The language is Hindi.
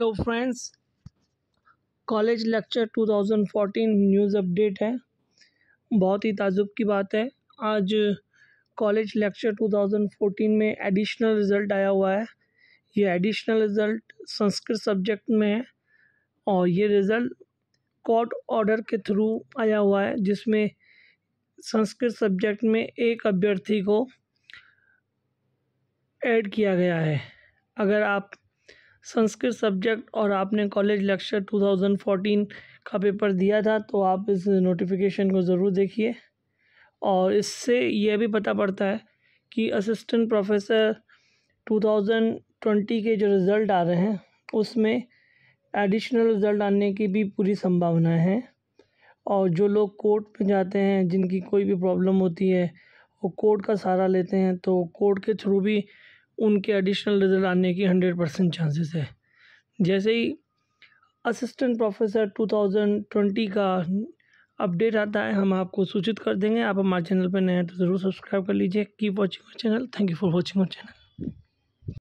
तो friends college lecture 2014 news update है बहुत ही ताजुब की बात है आज कॉलेज लेक्चर 2014 में एडिशनल रिज़ल्ट आया हुआ है ये एडिशनल रिज़ल्ट संस्कृत सब्जेक्ट में है और ये रिज़ल्ट कोर्ट ऑर्डर के थ्रू आया हुआ है जिसमें संस्कृत सब्जेक्ट में एक अभ्यर्थी को ऐड किया गया है अगर आप संस्कृत सब्जेक्ट और आपने कॉलेज लेक्चर 2014 का पेपर दिया था तो आप इस नोटिफिकेशन को ज़रूर देखिए और इससे यह भी पता पड़ता है कि असिस्टेंट प्रोफेसर 2020 के जो रिज़ल्ट आ रहे हैं उसमें एडिशनल रिज़ल्ट आने की भी पूरी संभावना है और जो लोग कोर्ट में जाते हैं जिनकी कोई भी प्रॉब्लम होती है वो कोर्ट का सहारा लेते हैं तो कोर्ट के थ्रू भी उनके एडिशनल रिजल्ट आने की हंड्रेड परसेंट चांसेस है जैसे ही असिस्टेंट प्रोफेसर 2020 का अपडेट आता है हम आपको सूचित कर देंगे आप हमारे चैनल पर नए हैं तो ज़रूर सब्सक्राइब कर लीजिए keep watching channel thank you for watching channel